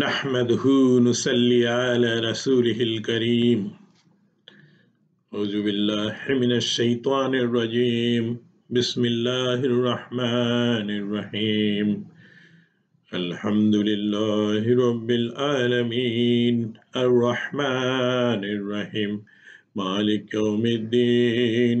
نحمده نسلي على رسوله الكريم أعوذ بالله من الشيطان الرجيم بسم الله الرحمن الرحيم الحمد لله رب العالمين الرحمن الرحيم مالك يوم الدين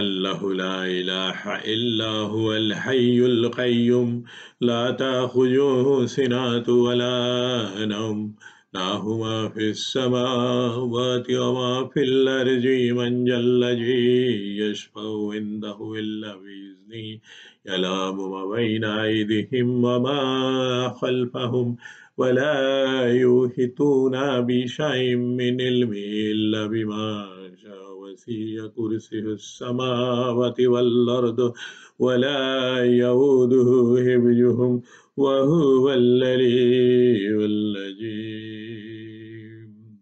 الله لا إله إلا هو الحي القيوم لا تأخذه سنة ولا نوم له ما في السماوات وما في الأرض من جل جي يشفى عنده إلا بإذنه يلام ما بين أيديهم وما خلفهم ولا يوحتون بشيء من علمه إلا بما شاء وسي كرسيه السماوات والأرض ولا يؤوده حفظهم وهو العلي العظيم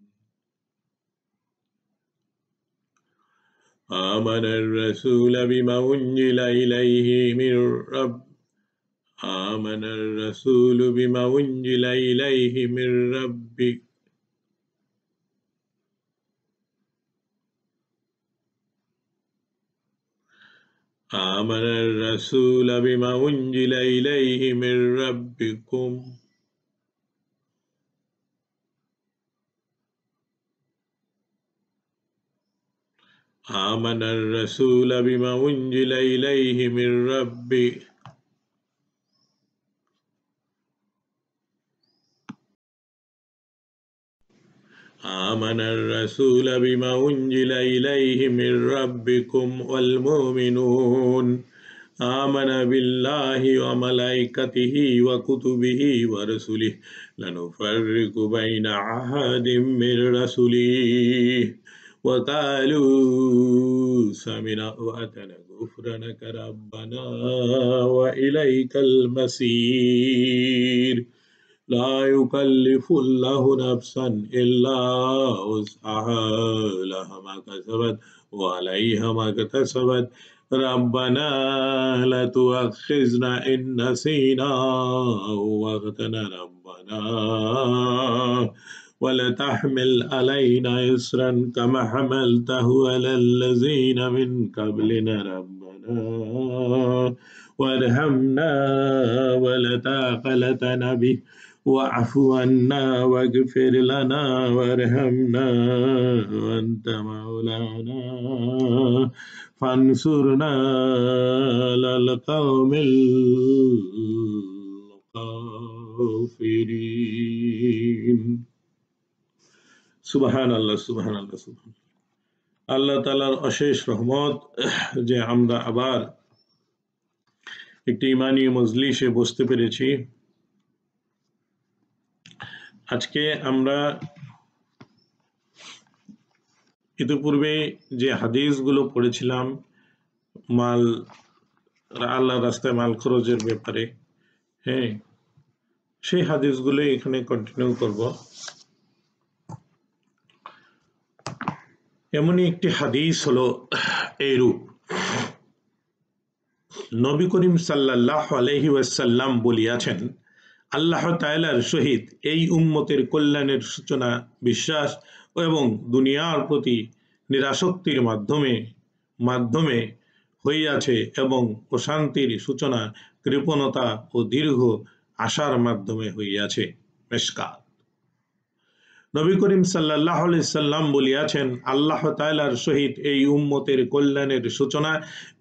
آمن الرسول بما أنزل إليه من رب آمن الرسول بما أنزل إليه من ربه آمن الرسول بما أنزل إليه من ربكم آمن الرسول بما أنزل إليه من ربه آمن الرسول بما أنزل إليه من ربكم والمؤمنون آمن بالله وملائكته وكتبه ورسله لنفرق بين عهد من رسله وقالوا سمنا وأتنا غفرانك ربنا وإليك المسير لا يكلف الله نفسا إلا وسعها لها ما كسبت وعليها ما اكتسبت ربنا لا تؤاخذنا إن نسينا وقتنا ربنا ولا تحمل علينا إسرا كما حملته على الذين من قبلنا ربنا وارحمنا ولا تاقلتنا به واعف عنا واغفر لنا وارحمنا وانت مولانا فانصرنا على القوم الكافرين সুবাহান আল্লাহ সুবাহান আল্লাহ সুবাহান আল্লাহ তালার অশেষ রহমত যে আমরা আবার একটি ইমানি মজলিসে বসতে পেরেছি আজকে আমরা ইতিপূর্বে যে হাদিসগুলো পড়েছিলাম মাল আল্লাহ রাস্তায় মাল খরচের ব্যাপারে হ্যাঁ সেই হাদিসগুলো এখানে কন্টিনিউ করব এমনই একটি হাদিস হলো এইরূপ নবী করিম সাল্লাহ আলহি ওয়াসাল্লাম বলিয়াছেন আল্লাহ তায়লার সহিত এই উম্মতের কল্যাণের সূচনা বিশ্বাস এবং দুনিয়ার প্রতি নিরাসক্তির মাধ্যমে মাধ্যমে হইয়াছে এবং প্রশান্তির সূচনা কৃপণতা ও দীর্ঘ আশার মাধ্যমে হইয়াছে মেসকাল নবী করিম সাল্লাহ সাল্লাম বলিয়াছেন আল্লাহ তাইলার সহিত এই উম্মতের কল্যাণের সূচনা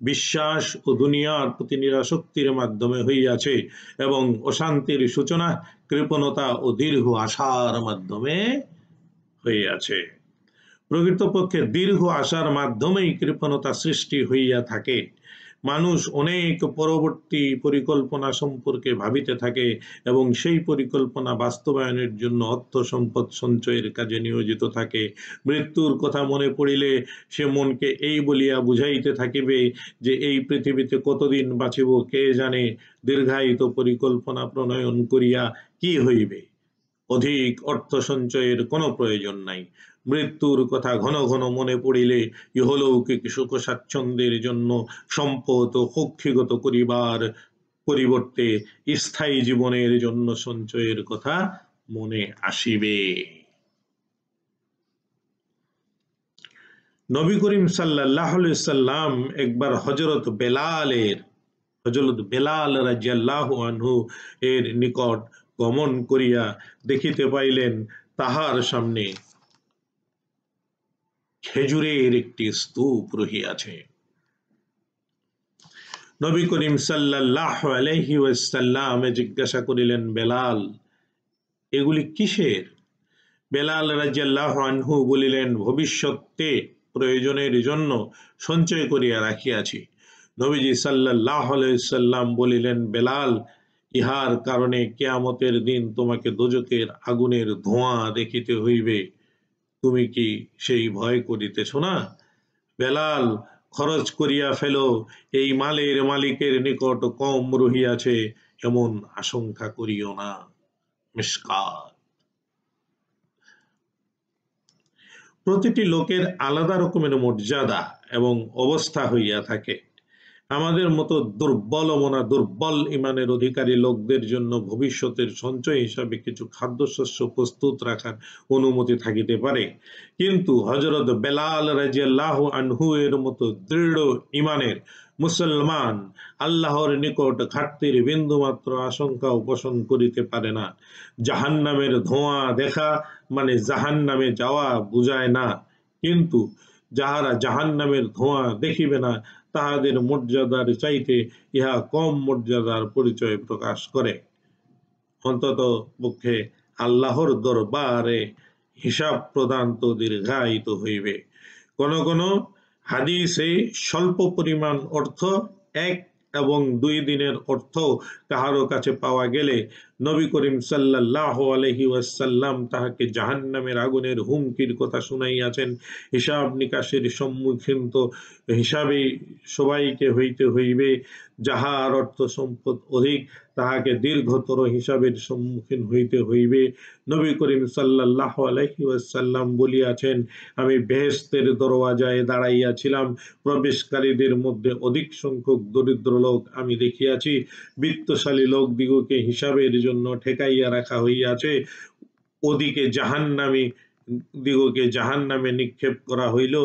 বিশ্বাস ও দুনিয়ার প্রতি নিরাশক্তির মাধ্যমে হইয়াছে এবং অশান্তির সূচনা কৃপণতা ও দীর্ঘ আশার মাধ্যমে হইয়াছে প্রকৃতপক্ষে দীর্ঘ আশার মাধ্যমেই কৃপণতা সৃষ্টি হইয়া থাকে মানুষ অনেক পরবর্তী পরিকল্পনা সম্পর্কে ভাবিতে থাকে এবং সেই পরিকল্পনা বাস্তবায়নের জন্য অর্থ সম্পদ সঞ্চয়ের কাজে নিয়োজিত থাকে মৃত্যুর কথা মনে পড়িলে সে মনকে এই বলিয়া বুঝাইতে থাকিবে যে এই পৃথিবীতে কতদিন বাঁচিব কে জানে দীর্ঘায়িত পরিকল্পনা প্রণয়ন করিয়া কি হইবে অধিক অর্থ সঞ্চয়ের কোনো প্রয়োজন নাই মৃত্যুর কথা ঘন ঘন মনে পড়িলে ইহলৌকিক সুখ স্বাচ্ছন্দ্যের জন্য সম্পদ কক্ষিগত করিবার পরিবর্তে স্থায়ী জীবনের জন্য সঞ্চয়ের কথা মনে আসিবে নবী করিম সাল্লাহ সাল্লাম একবার হজরত বেলালের হজরত বেলাল রাজিয়াল্লাহ আনহু এর নিকট গমন করিয়া দেখিতে পাইলেন তাহার সামনে খেজুরের একটি স্তূপ রহিয়াছে নবী করিম সাল্লাহ আলহি ওয়াসাল্লাম জিজ্ঞাসা করিলেন বেলাল এগুলি কিসের বেলাল রাজিয়াল্লাহ আনহু বলিলেন ভবিষ্যতে প্রয়োজনের জন্য সঞ্চয় করিয়া রাখিয়াছি নবীজি সাল্লাহ আলাইসাল্লাম বলিলেন বেলাল ইহার কারণে কেয়ামতের দিন তোমাকে দোজকের আগুনের ধোঁয়া দেখিতে হইবে তুমি কি সেই ভয় করিতেছ না বেলাল খরচ করিয়া ফেল এই মালের মালিকের নিকট কম রহিয়াছে এমন আশঙ্কা করিও না প্রতিটি লোকের আলাদা রকমের মর্যাদা এবং অবস্থা হইয়া থাকে আমাদের মতো দুর্বল মনা দুর্বল ইমানের অধিকারী লোকদের জন্য ভবিষ্যতের সঞ্চয় হিসাবে কিছু খাদ্যশস্য প্রস্তুত রাখার অনুমতি থাকিতে পারে কিন্তু হজরত বেলাল রাজিয়াল্লাহ আনহু এর মতো দৃঢ় ইমানের মুসলমান আল্লাহর নিকট ঘাটতির বিন্দুমাত্র আশঙ্কা উপশম করিতে পারে না জাহান্নামের ধোঁয়া দেখা মানে জাহান্নামে যাওয়া বুঝায় না কিন্তু যাহারা জাহান্নামের ধোঁয়া দেখিবে না তাহাদের মর্যাদার চাইতে ইহা কম মর্যাদার পরিচয় প্রকাশ করে অন্তত পক্ষে আল্লাহর দরবারে হিসাব প্রদান তো দীর্ঘায়িত হইবে কোন কোন হাদিসে স্বল্প পরিমাণ অর্থ এক এবং দুই দিনের অর্থ কাহারও কাছে পাওয়া গেলে নবী করিম সাল্লাহ আলহি ওয়াসাল্লাম তাহাকে জাহান্নামের আগুনের হুমকির কথা শুনাইয়াছেন হিসাব নিকাশের সম্মুখীন তো হিসাবে সবাইকে হইতে হইবে যাহার অর্থ সম্পদ অধিক তাহাকে দীর্ঘতর হিসাবের সম্মুখীন হইতে হইবে নবী করিম সাল্লাহ আলহিউসাল্লাম বলিয়াছেন আমি বেহেস্তের দরওয়াজায় দাঁড়াইয়াছিলাম প্রবেশকারীদের মধ্যে অধিক সংখ্যক দরিদ্র লোক আমি দেখিয়াছি বৃত্তশালী লোকদিগকে হিসাবের জন্য ঠেকাইয়া রাখা হইয়াছে ওদিকে জাহান্নামী দিগকে জাহান নামে নিক্ষেপ করা হইল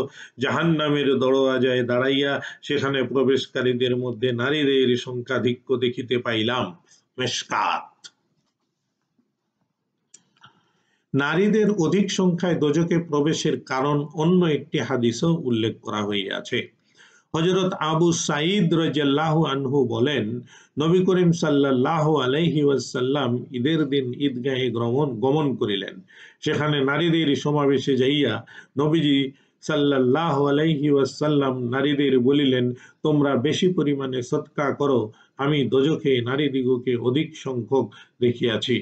জাহান নামের দরওয়াজায় দাঁড়াইয়া সেখানে প্রবেশকারীদের মধ্যে নারীদের সংখ্যাধিক্য দেখিতে পাইলাম মেশকাত নারীদের অধিক সংখ্যায় দোজকে প্রবেশের কারণ অন্য একটি হাদিসও উল্লেখ করা হইয়াছে হজরত আবু সাঈদ রাজিয়াল্লাহ আনহু বলেন নবী করিম সাল্লাহ আলহি ওয়াসাল্লাম ঈদের দিন ঈদগাহে গমন গমন করিলেন সেখানে নারীদের সমাবেশে যাইয়া নবীজি সাল্লাহ আলহি ওয়াসাল্লাম নারীদের বলিলেন তোমরা বেশি পরিমাণে সৎকা করো আমি দোজখে নারীদিগকে অধিক সংখ্যক দেখিয়াছি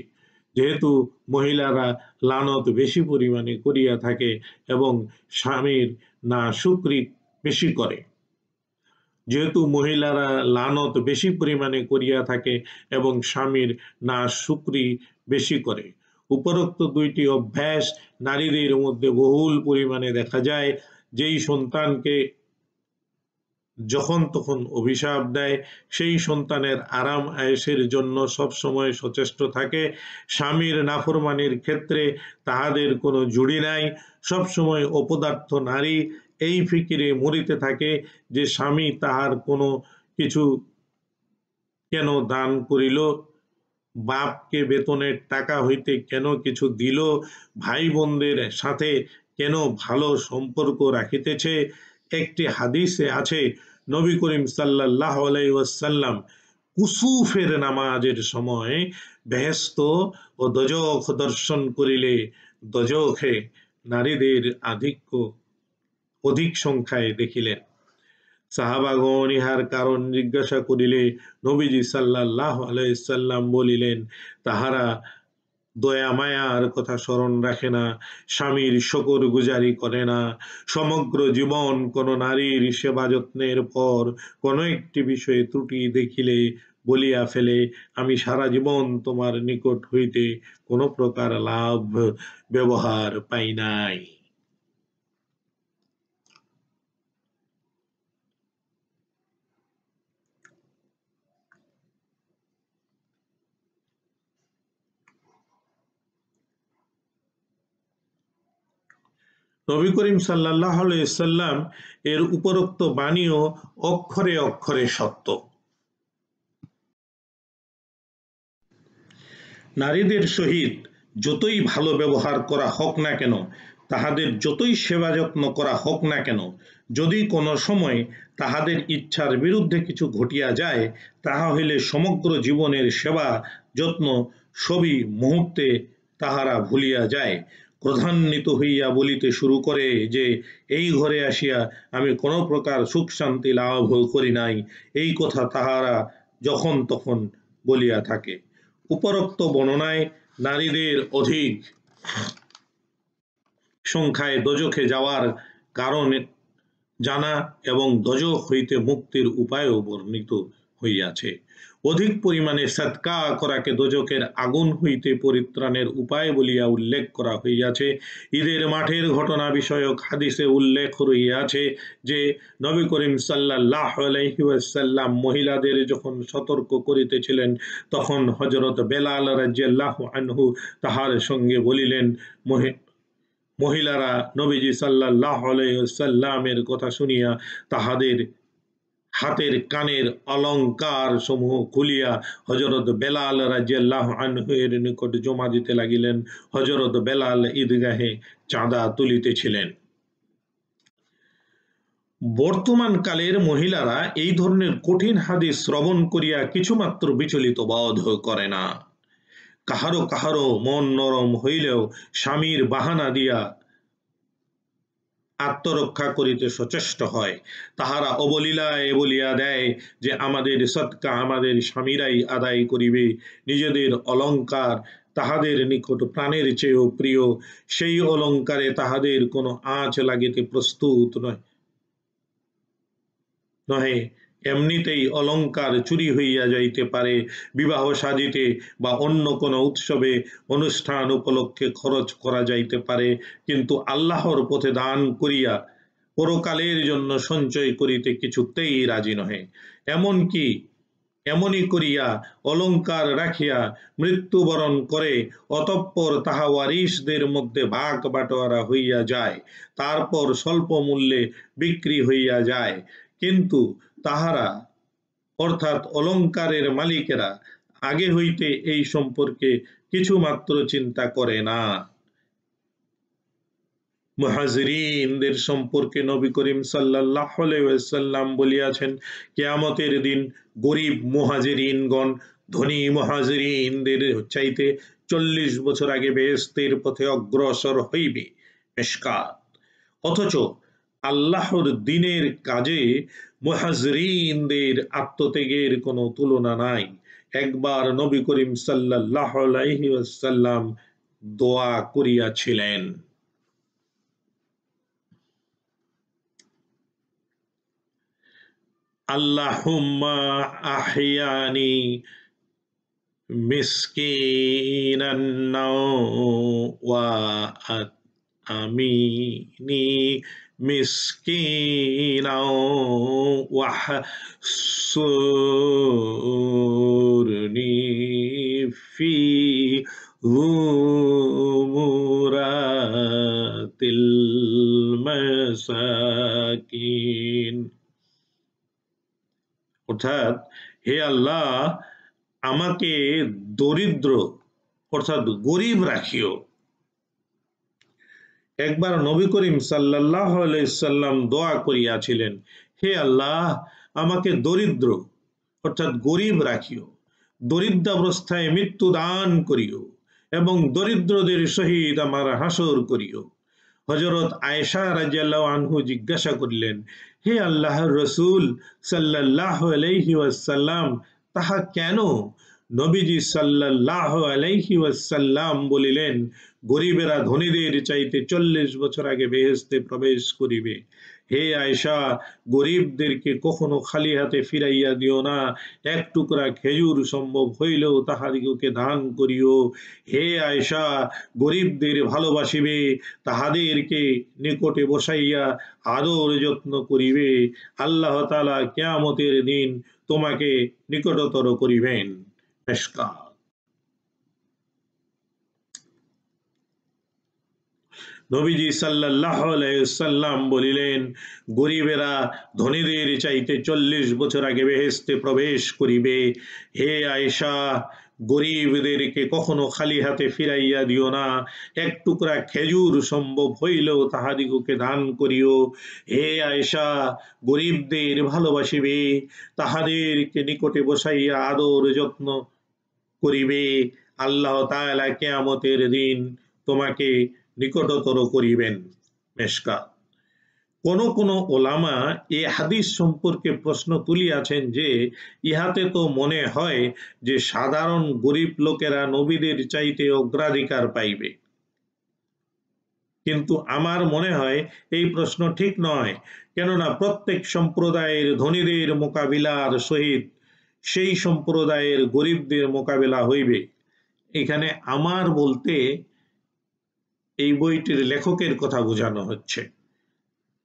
যেহেতু মহিলারা লানত বেশি পরিমাণে করিয়া থাকে এবং স্বামীর না সুক্রিক বেশি করে যেহেতু মহিলারা লানত বেশি পরিমাণে করিয়া থাকে এবং স্বামীর না শুক্রি বেশি করে উপরোক্ত দুইটি অভ্যাস নারীদের মধ্যে বহুল পরিমাণে দেখা যায় যেই সন্তানকে যখন তখন অভিশাপ দেয় সেই সন্তানের আরাম আয়েসের জন্য সবসময় সচেষ্ট থাকে স্বামীর নাফরমানির ক্ষেত্রে তাহাদের কোনো জুড়ি নাই সবসময় অপদার্থ নারী এই ফিকিরে মরিতে থাকে যে স্বামী তাহার কোনো কিছু কেন দান করিল বাপকে বেতনের টাকা হইতে কেন কিছু দিল ভাই বোনদের সাথে কেন ভালো সম্পর্ক রাখিতেছে একটি হাদিসে আছে নবী করিম সাল্লাহ আলাইসাল্লাম কুসুফের নামাজের সময় বেহেস্ত ও দজক দর্শন করিলে দজখে নারীদের আধিক্য অধিক সংখ্যায় দেখিলেন সাহাবাগণ ইহার কারণ জিজ্ঞাসা করিলে নবীজি সাল্লাহ আলাইসাল্লাম বলিলেন তাহারা দয়া মায়ার কথা স্মরণ রাখে না স্বামীর শকর গুজারি করে না সমগ্র জীবন কোনো নারীর সেবা যত্নের পর কোনো একটি বিষয়ে ত্রুটি দেখিলে বলিয়া ফেলে আমি সারা জীবন তোমার নিকট হইতে কোনো প্রকার লাভ ব্যবহার পাই নাই নবী করিম সাল্লাহ সাল্লাম এর উপরোক্ত বাণীও অক্ষরে অক্ষরে সত্য নারীদের সহিত যতই ভালো ব্যবহার করা হোক না কেন তাহাদের যতই সেবা যত্ন করা হোক না কেন যদি কোনো সময় তাহাদের ইচ্ছার বিরুদ্ধে কিছু ঘটিয়া যায় তাহা হইলে সমগ্র জীবনের সেবা যত্ন সবই মুহূর্তে তাহারা ভুলিয়া যায় ক্রধান্বিত হইয়া বলিতে শুরু করে যে এই ঘরে আসিয়া আমি কোনো প্রকার সুখ শান্তি লাভ করি নাই এই কথা তাহারা যখন তখন বলিয়া থাকে উপরোক্ত বর্ণনায় নারীদের অধিক সংখ্যায় দোজখে যাওয়ার কারণ জানা এবং দজক হইতে মুক্তির উপায়ও বর্ণিত হইয়াছে অধিক পরিমাণে সৎকা করাকে দোজকের আগুন হইতে পরিত্রাণের উপায় বলিয়া উল্লেখ করা হইয়াছে ঈদের মাঠের ঘটনা বিষয়ক হাদিসে উল্লেখ রইয়াছে যে নবী করিম সাল্লাহ আলহিউসাল্লাম মহিলাদের যখন সতর্ক করিতেছিলেন তখন হজরত বেলাল রাজ্লাহ আনহু তাহার সঙ্গে বলিলেন মহিলারা নবীজি সাল্লাহ আলাইসাল্লামের কথা শুনিয়া তাহাদের হাতের কানের অলঙ্কার সমূহ খুলিয়া হজরত বেলাল রাজিয়াল্লাহ আনহুয়ের নিকট জমা দিতে লাগিলেন হজরত বেলাল ঈদগাহে চাঁদা তুলিতেছিলেন বর্তমান কালের মহিলারা এই ধরনের কঠিন হাদিস শ্রবণ করিয়া কিছুমাত্র বিচলিত বোধ করে না কাহারো কাহারো মন নরম হইলেও স্বামীর বাহানা দিয়া আত্মরক্ষা করিতে সচেষ্ট হয় তাহারা এ বলিয়া দেয় যে আমাদের সৎকা আমাদের স্বামীরাই আদায় করিবে নিজেদের অলঙ্কার তাহাদের নিকট প্রাণের চেয়েও প্রিয় সেই অলঙ্কারে তাহাদের কোনো আঁচ লাগিতে প্রস্তুত নয় নহে এমনিতেই অলঙ্কার চুরি হইয়া যাইতে পারে বিবাহ সাজিতে বা অন্য কোনো উৎসবে অনুষ্ঠান উপলক্ষে খরচ করা যাইতে পারে কিন্তু আল্লাহর পথে দান করিয়া পরকালের জন্য সঞ্চয় করিতে কিছুতেই রাজি নহে এমনকি এমনই করিয়া অলঙ্কার রাখিয়া মৃত্যুবরণ করে অতঃপর তাহা ওয়ারিসদের মধ্যে ভাগ বাটোয়ারা হইয়া যায় তারপর স্বল্প মূল্যে বিক্রি হইয়া যায় কিন্তু তাহারা অর্থাৎ অলঙ্কারের মালিকেরা আগে হইতে এই সম্পর্কে কিছু মাত্র চিন্তা করে না মহাজরিনদের সম্পর্কে নবী করিম সাল্লাহ সাল্লাম বলিয়াছেন কেয়ামতের দিন গরিব মহাজরিনগণ ধনী মহাজরিনদের চাইতে চল্লিশ বছর আগে বেহস্তের পথে অগ্রসর হইবে অথচ আল্লাহর দিনের কাজে মুহাজরিনদের আত্মত্যাগের কোনো তুলনা নাই একবার নবী করিম সাল্লাহ দোয়া করিয়াছিলেন আল্লাহুম্মা আহিয়ানি মিসকিনান ওয়া আমিনি مسكينا واحصرني في زمرة المساكين অর্থাৎ হে আল্লাহ আমাকে দরিদ্র অর্থাৎ গরিব রাখিও একবার নবী করিম সাল্লাহ আলাইসাল্লাম দোয়া করিয়াছিলেন হে আল্লাহ আমাকে দরিদ্র অর্থাৎ গরিব রাখিও দরিদ্রাবস্থায় মৃত্যু দান করিও এবং দরিদ্রদের সহিত আমার হাসর করিও হজরত আয়েশা রাজিয়াল্লাহ আনহু জিজ্ঞাসা করিলেন হে আল্লাহ রসুল সাল্লাহ আলহি ওয়াসাল্লাম তাহা কেন নবীজি সাল্লাহ আলাইহি ওয়াসাল্লাম বলিলেন গরিবেরা ধনীদের চাইতে চল্লিশ বছর আগে বেহেস্তে প্রবেশ করিবে হে আয়সা গরিবদেরকে কখনো খালি হাতে ফিরাইয়া দিও না এক টুকরা খেজুর সম্ভব হইলেও তাহাদিগকে দান করিও হে আয়সা গরিবদের ভালোবাসিবে তাহাদেরকে নিকটে বসাইয়া আদর যত্ন করিবে আল্লাহ তালা কেয়ামতের দিন তোমাকে নিকটতর করিবেন Mishkan. নবীজি সাল্লাহ সাল্লাম বলিলেন গরিবেরা ধনীদের চাইতে চল্লিশ বছর আগে বেহেস্তে প্রবেশ করিবে হে আয়সা গরিবদেরকে কখনো খালি হাতে ফিরাইয়া দিও না এক টুকরা খেজুর সম্ভব হইলেও তাহাদিগকে দান করিও হে আয়সা গরিবদের ভালোবাসিবে তাহাদেরকে নিকটে বসাইয়া আদর যত্ন করিবে আল্লাহ কেয়ামতের দিন তোমাকে নিকটতর করিবেন মেশকা কোন কোন ওলামা এ হাদিস সম্পর্কে প্রশ্ন তুলিয়াছেন যে ইহাতে তো মনে হয় যে সাধারণ গরিব লোকেরা নবীদের চাইতে অগ্রাধিকার পাইবে কিন্তু আমার মনে হয় এই প্রশ্ন ঠিক নয় কেননা প্রত্যেক সম্প্রদায়ের ধনীদের মোকাবিলার সহিত সেই সম্প্রদায়ের গরিবদের মোকাবেলা হইবে এখানে আমার বলতে এই বইটির লেখকের কথা বোঝানো হচ্ছে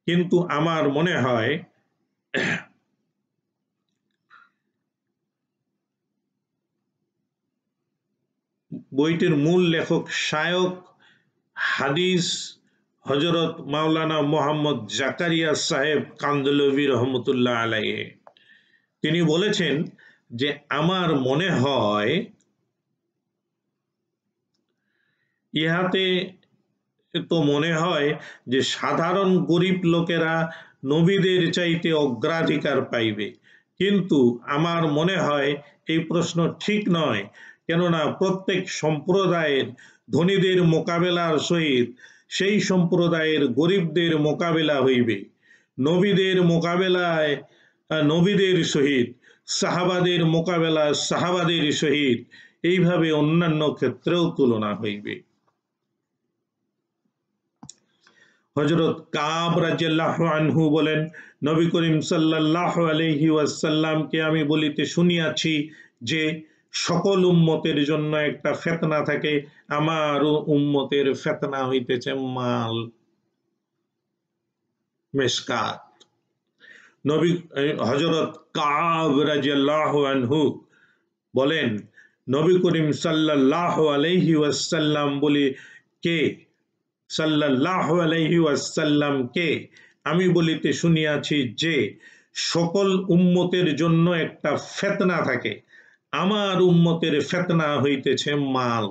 কিন্তু আমার মনে হয় বইটির মূল লেখক শায়ক হাদিস হজরত মাওলানা মোহাম্মদ জাকারিয়া সাহেব কান্দলভি রহমতুল্লাহ আলাই তিনি বলেছেন যে আমার মনে হয় ইহাতে তো মনে হয় যে সাধারণ গরিব লোকেরা নবীদের চাইতে অগ্রাধিকার পাইবে কিন্তু আমার মনে হয় এই প্রশ্ন ঠিক নয় কেননা প্রত্যেক সম্প্রদায়ের ধনীদের মোকাবেলার সহিত সেই সম্প্রদায়ের গরিবদের মোকাবেলা হইবে নবীদের মোকাবেলায় নবীদের সহিত সাহাবাদের মোকাবেলা সাহাবাদের সহিত এইভাবে অন্যান্য ক্ষেত্রেও তুলনা হইবে হজরত কাব রাজ্লাহ আনহু বলেন নবী করিম সাল্লাহ আলহি ওয়াসাল্লামকে আমি বলিতে শুনিয়াছি যে সকল উম্মতের জন্য একটা ফেতনা থাকে আমার উম্মতের ফেতনা হইতেছে মাল মেসকাত নবী হজরত কাব রাজিয়াল্লাহ আনহু বলেন নবী করিম সাল্লাহ আলহি ওয়াসাল্লাম বলি কে সাল্লাহ আলহি ওয়াসাল্লাম কে আমি বলিতে শুনিয়াছি যে সকল উম্মতের জন্য একটা ফেতনা থাকে আমার উম্মতের ফেতনা হইতেছে মাল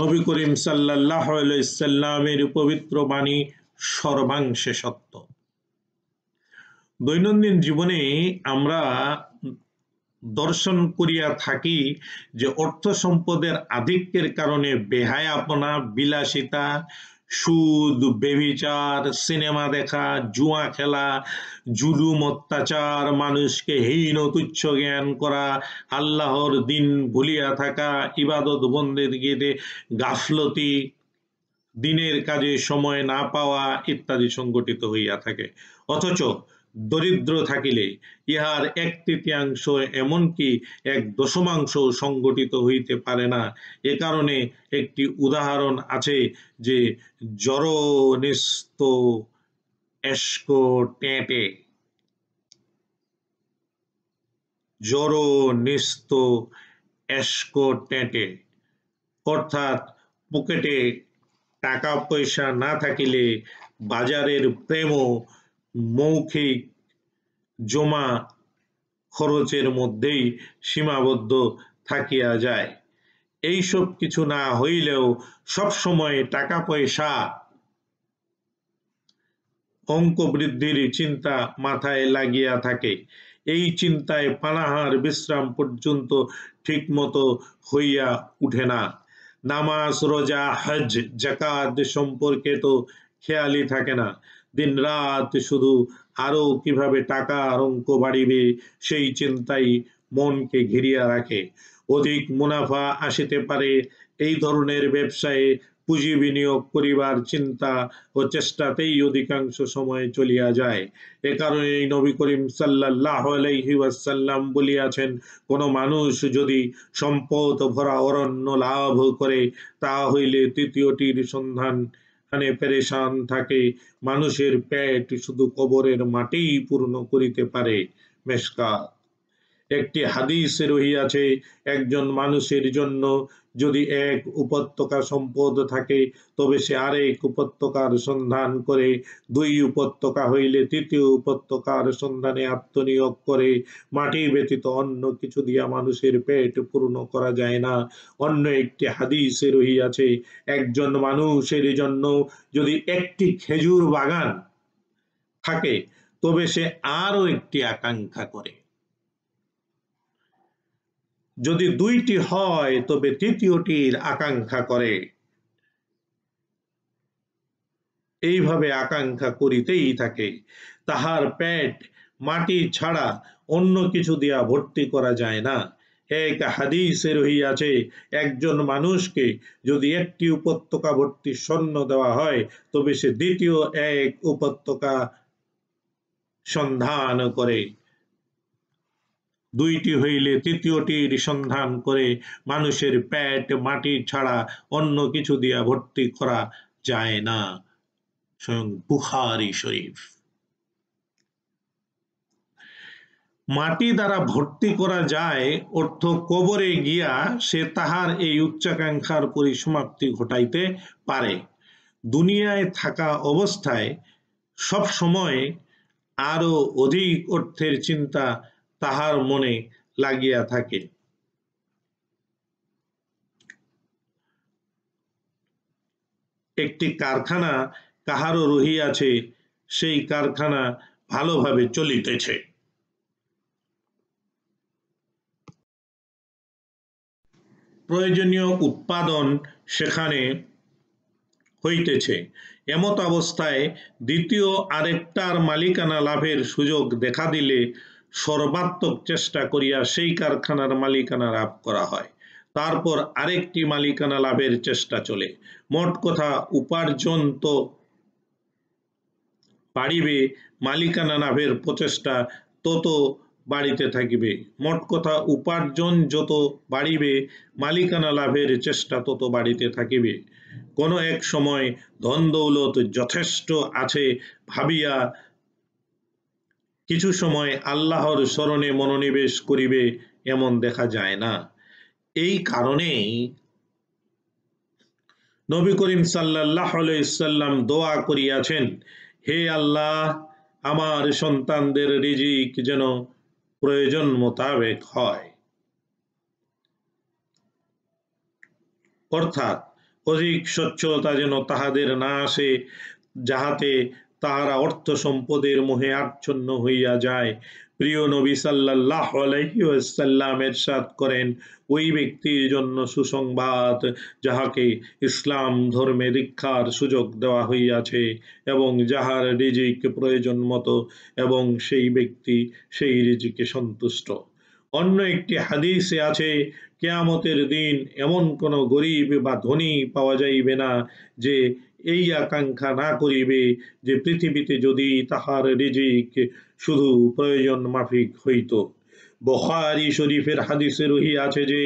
নবী করিম সাল্লাহ পবিত্র বাণী সর্বাংশে সত্য দৈনন্দিন জীবনে আমরা দর্শন করিয়া থাকি যে অর্থ সম্পদের আধিক্যের কারণে বেহায় আপনা বিলাসিতা সুদ বেবিচার সিনেমা দেখা জুয়া খেলা জুলুম অত্যাচার মানুষকে হীন তুচ্ছ জ্ঞান করা আল্লাহর দিন ভুলিয়া থাকা ইবাদত বন্দের গিয়ে গাফলতি দিনের কাজে সময় না পাওয়া ইত্যাদি সংগঠিত হইয়া থাকে অথচ দরিদ্র থাকিলে ইহার এক তৃতীয়াংশ এমনকি এক দশমাংশ সংগঠিত হইতে পারে না এ কারণে একটি উদাহরণ আছে যে জরনিস্ত এস্কো টেঁটে জরনিস্ত এস্কো টেঁটে অর্থাৎ পকেটে টাকা পয়সা না থাকিলে বাজারের প্রেমও মৌখিক জমা খরচের মধ্যেই সীমাবদ্ধ থাকিয়া যায় এইসব কিছু না হইলেও সব সময় টাকা পয়সা অঙ্ক বৃদ্ধির চিন্তা মাথায় লাগিয়া থাকে এই চিন্তায় পানাহার বিশ্রাম পর্যন্ত ঠিকমতো হইয়া উঠে না নামাজ রোজা হজ জাকাত সম্পর্কে তো খেয়ালই থাকে না দিন রাত শুধু আরও কিভাবে টাকার অঙ্ক বাড়িবে সেই চিন্তাই মনকে ঘিরিয়া রাখে অধিক মুনাফা আসিতে পারে এই ধরনের ব্যবসায়ে পুঁজি বিনিয়োগ করিবার চিন্তা ও চেষ্টাতেই অধিকাংশ সময় চলিয়া যায় এ কারণে এই নবী করিম সাল্লাহ আলাইহি বলিয়াছেন কোন মানুষ যদি সম্পদ ভরা অরণ্য লাভ করে তা হইলে তৃতীয়টির সন্ধান এখানে পেরেশান থাকে মানুষের পেট শুধু কবরের মাটিই পূর্ণ করিতে পারে মেশকাত একটি হাদিস রহিয়াছে একজন মানুষের জন্য যদি এক উপত্যকা সম্পদ থাকে তবে সে আরেক উপত্যকার সন্ধান করে দুই উপত্যকা হইলে তৃতীয় উপত্যকার সন্ধানে আত্মনিয়োগ করে মাটি ব্যতীত অন্য কিছু দিয়া মানুষের পেট পূর্ণ করা যায় না অন্য একটি হাদিসে রহিয়াছে একজন মানুষের জন্য যদি একটি খেজুর বাগান থাকে তবে সে আরও একটি আকাঙ্ক্ষা করে যদি দুইটি হয় তবে তৃতীয়টির আকাঙ্ক্ষা করে এইভাবে আকাঙ্ক্ষা করিতেই থাকে তাহার প্যাট মাটি ছাড়া অন্য কিছু দিয়া ভর্তি করা যায় না এক হাদিসে রহিয়াছে একজন মানুষকে যদি একটি উপত্যকা ভর্তি সৈন্য দেওয়া হয় তবে সে দ্বিতীয় এক উপত্যকা সন্ধান করে দুইটি হইলে তৃতীয়টির সন্ধান করে মানুষের প্যাট মাটি ছাড়া অন্য কিছু দিয়া ভর্তি করা যায় না স্বয়ং বুহারি শরীফ মাটি দ্বারা ভর্তি করা যায় অর্থ কবরে গিয়া সে তাহার এই উচ্চাকাঙ্ক্ষার পরিসমাপ্তি ঘটাইতে পারে দুনিয়ায় থাকা অবস্থায় সব সময় আরো অধিক অর্থের চিন্তা তাহার মনে লাগিয়া থাকে একটি কারখানা কাহারও রহিয়াছে সেই কারখানা ভালোভাবে চলিতেছে প্রয়োজনীয় উৎপাদন সেখানে হইতেছে এমত অবস্থায় দ্বিতীয় আরেকটার মালিকানা লাভের সুযোগ দেখা দিলে সর্বাত্মক চেষ্টা করিয়া সেই কারখানার মালিকানা লাভ করা হয় তারপর আরেকটি মালিকানা লাভের চেষ্টা চলে মোট কথা উপার্জন তো বাড়িবে মালিকানা লাভের প্রচেষ্টা তত বাড়িতে থাকিবে মোট কথা উপার্জন যত বাড়িবে মালিকানা লাভের চেষ্টা তত বাড়িতে থাকিবে কোনো এক সময় ধন দৌলত যথেষ্ট আছে ভাবিয়া কিছু সময় আল্লাহর স্মরণে মনোনিবেশ করিবে এমন দেখা যায় না এই কারণেই নবী করিম সাল্লাহ ইসাল্লাম দোয়া করিয়াছেন হে আল্লাহ আমার সন্তানদের রিজিক যেন প্রয়োজন মোতাবেক হয় অর্থাৎ অধিক স্বচ্ছতা যেন তাহাদের না আসে যাহাতে তাহারা অর্থ সম্পদের মোহে আচ্ছন্ন হইয়া যায় প্রিয় নবী সাল্লাহ আলাইসাল্লাম এরশাদ করেন ওই ব্যক্তির জন্য সুসংবাদ যাহাকে ইসলাম ধর্মে দীক্ষার সুযোগ দেওয়া হইয়াছে এবং যাহার রিজিক প্রয়োজন মতো এবং সেই ব্যক্তি সেই রিজিকে সন্তুষ্ট অন্য একটি হাদিসে আছে কেয়ামতের দিন এমন কোনো গরিব বা ধনী পাওয়া যাইবে না যে এই আকাঙ্ক্ষা না করিবে যে পৃথিবীতে যদি তাহার রিজিক শুধু প্রয়োজন মাফিক হইত বখারি শরীফের হাদিসে রহি আছে যে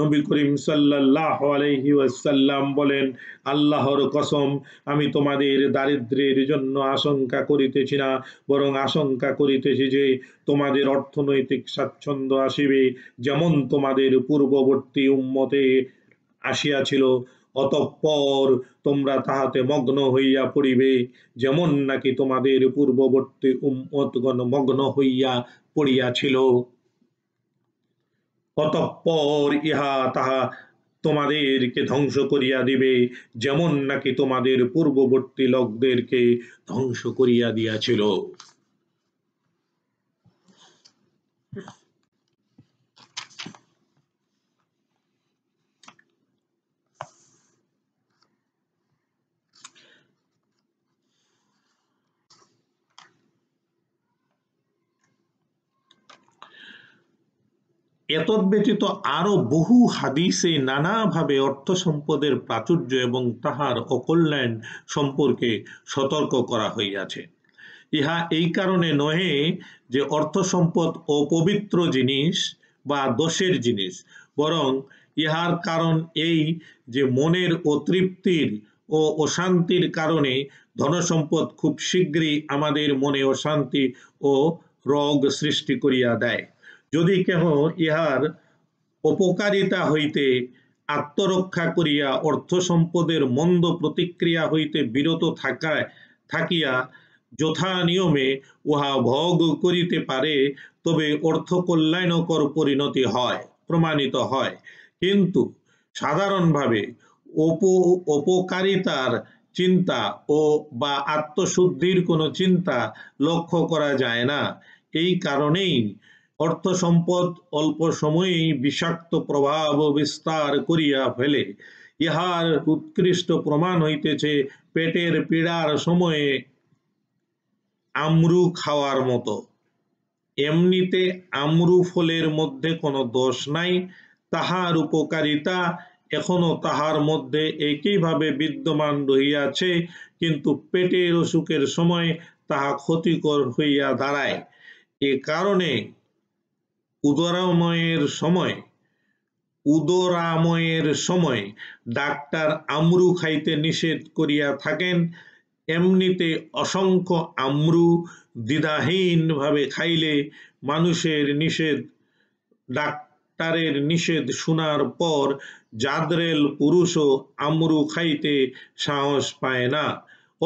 নবী করিম সাল্লাহ আলহি ওয়াসাল্লাম বলেন আল্লাহর কসম আমি তোমাদের দারিদ্রের জন্য আশঙ্কা করিতেছি না বরং আশঙ্কা করিতেছি যে তোমাদের অর্থনৈতিক স্বাচ্ছন্দ্য আসিবে যেমন তোমাদের পূর্ববর্তী উম্মতে আসিয়াছিল অতঃপর তোমরা তাহাতে মগ্ন হইয়া পড়িবে যেমন নাকি তোমাদের পূর্ববর্তী উম্মতগণ মগ্ন হইয়া পড়িয়াছিল অতঃপর ইহা তাহা তোমাদেরকে ধ্বংস করিয়া দিবে যেমন নাকি তোমাদের পূর্ববর্তী লোকদেরকে ধ্বংস করিয়া দিয়াছিল ব্যতীত আরও বহু হাদিসে নানাভাবে অর্থ সম্পদের প্রাচুর্য এবং তাহার অকল্যাণ সম্পর্কে সতর্ক করা হইয়াছে ইহা এই কারণে নহে যে অর্থ সম্পদ অপবিত্র জিনিস বা দোষের জিনিস বরং ইহার কারণ এই যে মনের অতৃপ্তির ও অশান্তির কারণে ধনসম্পদ খুব শীঘ্রই আমাদের মনে অশান্তি ও রোগ সৃষ্টি করিয়া দেয় যদি কেহ ইহার উপকারিতা হইতে আত্মরক্ষা করিয়া অর্থ সম্পদের মন্দ প্রতিক্রিয়া হইতে বিরত থাকায় থাকিয়া যথা নিয়মে উহা ভোগ করিতে পারে তবে অর্থ কল্যাণকর পরিণতি হয় প্রমাণিত হয় কিন্তু সাধারণভাবে উপকারিতার চিন্তা ও বা আত্মশুদ্ধির কোনো চিন্তা লক্ষ্য করা যায় না এই কারণেই অর্থ সম্পদ অল্প সময়েই বিষাক্ত প্রভাব বিস্তার করিয়া ফেলে ইহার উৎকৃষ্ট প্রমাণ হইতেছে পেটের পীড়ার সময়ে আমরু খাওয়ার মতো এমনিতে আমরু ফলের মধ্যে কোনো দোষ নাই তাহার উপকারিতা এখনো তাহার মধ্যে একইভাবে বিদ্যমান রহিয়াছে কিন্তু পেটের অসুখের সময় তাহা ক্ষতিকর হইয়া দাঁড়ায় এ কারণে উদরাময়ের সময় উদরাময়ের সময় ডাক্তার আমরু খাইতে নিষেধ করিয়া থাকেন এমনিতে অসংখ্য আমরু দ্বিধাহীনভাবে খাইলে মানুষের নিষেধ ডাক্তারের নিষেধ শোনার পর জাদরেল পুরুষও আমরু খাইতে সাহস পায় না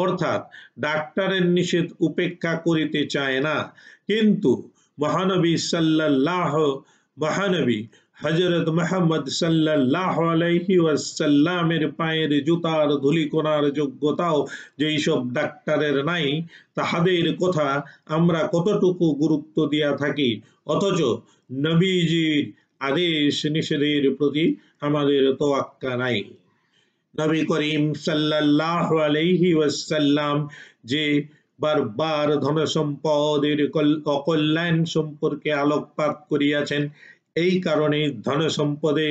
অর্থাৎ ডাক্তারের নিষেধ উপেক্ষা করিতে চায় না কিন্তু মহানবী সাল্লাহ মহানবী হজরত মোহাম্মদ সাল্লাহ আলাইহি ওয়াসাল্লামের পায়ের জুতার ধুলি কোনার যোগ্যতাও যেইসব ডাক্তারের নাই তাহাদের কথা আমরা কতটুকু গুরুত্ব দিয়া থাকি অথচ নবীজির আদেশ নিষেধের প্রতি আমাদের তোয়াক্কা নাই নবী করিম সাল্লাহ আলাইহি ওয়াসাল্লাম যে বারবার ধন সম্পদের অকল্যাণ সম্পর্কে আলোকপাত করিয়াছেন এই কারণে ধন সম্পদে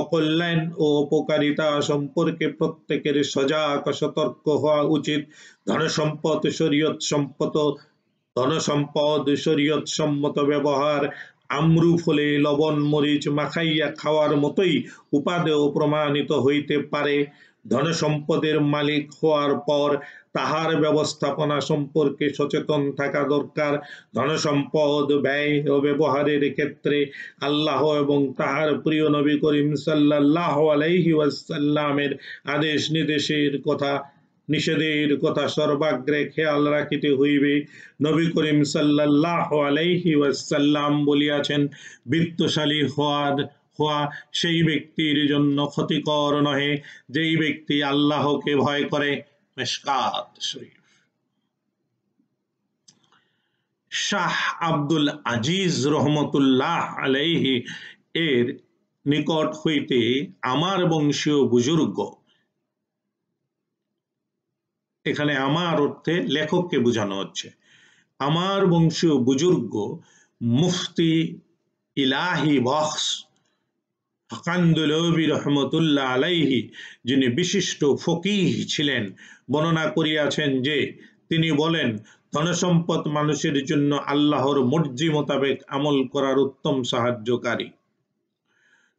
অকল্যাণ ও উপকারিতা সম্পর্কে প্রত্যেকের সজাগ সতর্ক হওয়া উচিত ধন সম্পদ শরীয়ত সম্পদ ধন সম্পদ শরীয়ত সম্মত ব্যবহার আমরু ফলে লবণ মরিচ মাখাইয়া খাওয়ার মতোই উপাদেয় প্রমাণিত হইতে পারে ধনসম্পদের মালিক হওয়ার পর তাহার ব্যবস্থাপনা সম্পর্কে সচেতন থাকা দরকার ধনসম্পদ ব্যয় ও ব্যবহারের ক্ষেত্রে আল্লাহ এবং তাহার প্রিয় নবী করিম সাল্লাহ আলাইহি আদেশ নির্দেশের কথা নিষেধের কথা সর্বাগ্রে খেয়াল রাখিতে হইবে নবী করিম সাল্লাহ আলাইহি ওয়াসাল্লাম বলিয়াছেন বৃত্তশালী হওয়ার তাকুয়া সেই ব্যক্তির জন্য ক্ষতিকর নহে যেই ব্যক্তি আল্লাহকে ভয় করে মেশকাত শরীফ শাহ আব্দুল আজিজ রহমতুল্লাহ আলাইহি এর নিকট হইতে আমার বংশীয় বুজুর্গ এখানে আমার অর্থে লেখককে বোঝানো হচ্ছে আমার বংশীয় বুজুর্গ মুফতি ইলাহি বক্স কান্দুলবি রহমতুল্লাহ আলাইহি যিনি বিশিষ্ট ফকিহ ছিলেন বর্ণনা করিয়াছেন যে তিনি বলেন ধনসম্পদ মানুষের জন্য আল্লাহর মর্জি মোতাবেক আমল করার উত্তম সাহায্যকারী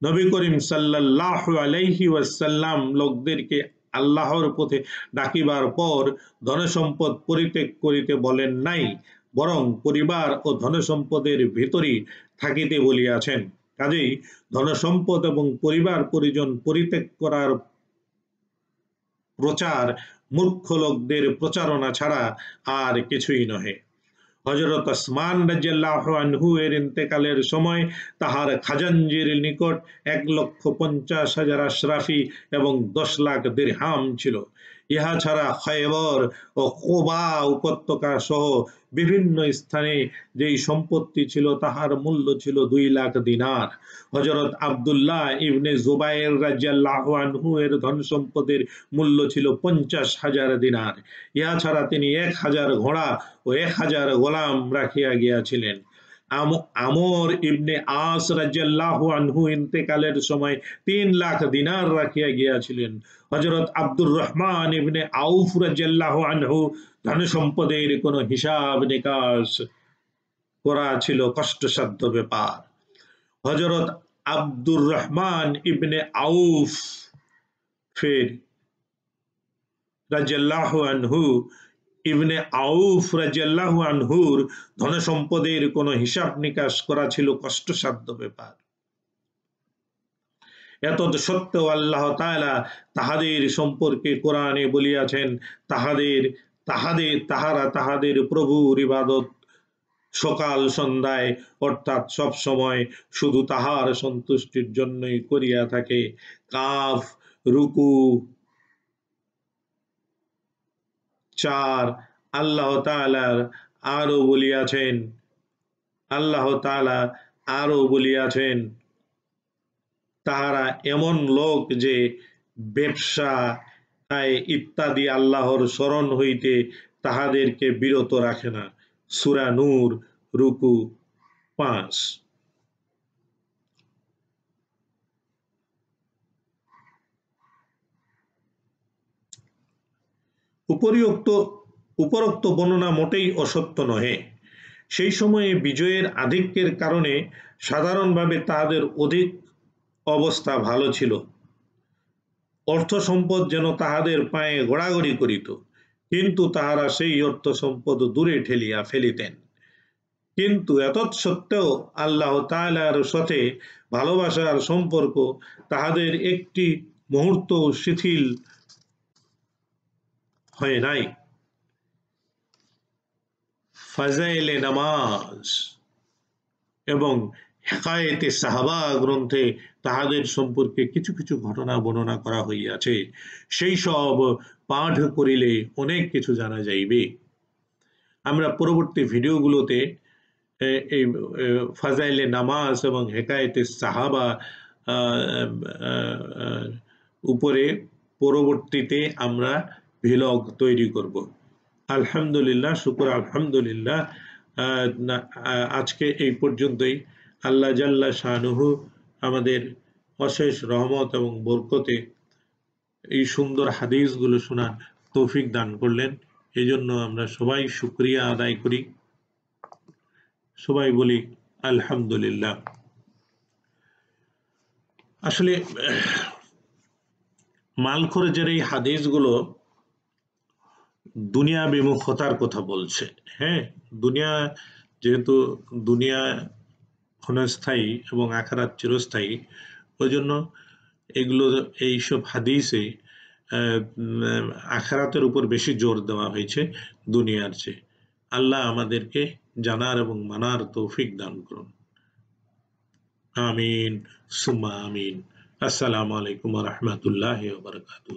নবী করিম সাল্লাহ আলাইহি ওয়াসাল্লাম লোকদেরকে আল্লাহর পথে ডাকিবার পর ধনসম্পদ পরিত্যাগ করিতে বলেন নাই বরং পরিবার ও ধনসম্পদের ভিতরই থাকিতে বলিয়াছেন কাজেই ধনসম্পদ এবং পরিবার পরিজন পরিত্যাগ করার প্রচার মূর্খ লোকদের প্রচারণা ছাড়া আর কিছুই নহে হজরত আসমান এর ইন্তেকালের সময় তাহার খাজাঞ্জির নিকট এক লক্ষ পঞ্চাশ হাজার আশরাফি এবং দশ লাখ ছিল ইহা ছাড়া খয়েবর ও কোবা উপত্যকা সহ বিভিন্ন স্থানে যেই সম্পত্তি ছিল তাহার মূল্য ছিল দুই লাখ দিনার হজরত আবদুল্লাহ ইবনে জুবাইর রাজিয়াল্লাহ এর ধন সম্পদের মূল্য ছিল পঞ্চাশ হাজার দিনার ইহা ছাড়া তিনি এক হাজার ঘোড়া ও এক হাজার গোলাম রাখিয়া গিয়াছিলেন আমর ইবনে আস আনহু ইন্তেকালের সময় তিন লাখ দিনার রাখিয়া গিয়াছিলেন হজরত আব্দুর রহমান ইবনে আউফ আনহু ধন সম্পদের কোনো হিসাব নিকাশ করা ছিল কষ্টসাধ্য ব্যাপার হজরত আব্দুর রহমান ইবনে আউফ ফের রাজ্লাহ আনহু ইবনে আউফ রাজিয়াল্লাহ আনহুর ধন সম্পদের কোন হিসাব নিকাশ করা ছিল কষ্টসাধ্য ব্যাপার এত সত্ত্বেও আল্লাহ তালা তাহাদের সম্পর্কে কোরআনে বলিয়াছেন তাহাদের তাহাদের তাহারা তাহাদের প্রভুর ইবাদত সকাল সন্ধ্যায় অর্থাৎ সব সময় শুধু তাহার সন্তুষ্টির জন্যই করিয়া থাকে কাফ রুকু চার আল্লাহ তালার আরও বলিয়াছেন আল্লাহ তালা আরও বলিয়াছেন তাহারা এমন লোক যে ব্যবসা ইত্যাদি আল্লাহর স্মরণ হইতে তাহাদেরকে বিরত রাখে না সুরা নূর রুকু পাঁচ উপরিউক্ত উপরোক্ত বর্ণনা মোটেই অসত্য নহে সেই সময়ে বিজয়ের আধিক্যের কারণে সাধারণভাবে তাদের অধিক অবস্থা ভালো ছিল অর্থ সম্পদ যেন তাহাদের পায়ে গোড়াগড়ি করিত কিন্তু তাহারা সেই অর্থ সম্পদ দূরে ঠেলিয়া ফেলিতেন কিন্তু এতৎ সত্ত্বেও আল্লাহ তাহলার সাথে ভালোবাসার সম্পর্ক তাহাদের একটি মুহূর্ত শিথিল হয় নাই ফাজাইলে নামাজ এবং হেকায়েতে সাহাবা গ্রন্থে তাহাদের সম্পর্কে কিছু কিছু ঘটনা বর্ণনা করা হইয়াছে সেই সব পাঠ করিলে অনেক কিছু জানা যাইবে আমরা পরবর্তী ভিডিওগুলোতে এই ফাজাইলে নামাজ এবং হেকায়েতে সাহাবা উপরে পরবর্তীতে আমরা ভিলগ তৈরি করব আলহামদুলিল্লাহ শুকুর আলহামদুলিল্লাহ আজকে এই পর্যন্তই আল্লাহ জাল্লা শাহনুহু আমাদের অশেষ রহমত এবং বরকতে এই সুন্দর হাদিসগুলো শোনার তৌফিক দান করলেন এই জন্য আমরা সবাই শুক্রিয়া আদায় করি সবাই বলি আলহামদুলিল্লাহ আসলে মাল খরচের এই হাদিসগুলো দুনিয়া বিমুখতার কথা বলছে হ্যাঁ দুনিয়া যেহেতু দুনিয়া ক্ষণস্থায়ী এবং আখারাত চিরস্থায়ী ওই জন্য এগুলো এইসব হাদিসে আখারাতের উপর বেশি জোর দেওয়া হয়েছে দুনিয়ার চেয়ে আল্লাহ আমাদেরকে জানার এবং মানার তৌফিক দান করুন আমিন সুম্মা আমিন আসসালামু আলাইকুম রহমতুল্লাহ বারকাতু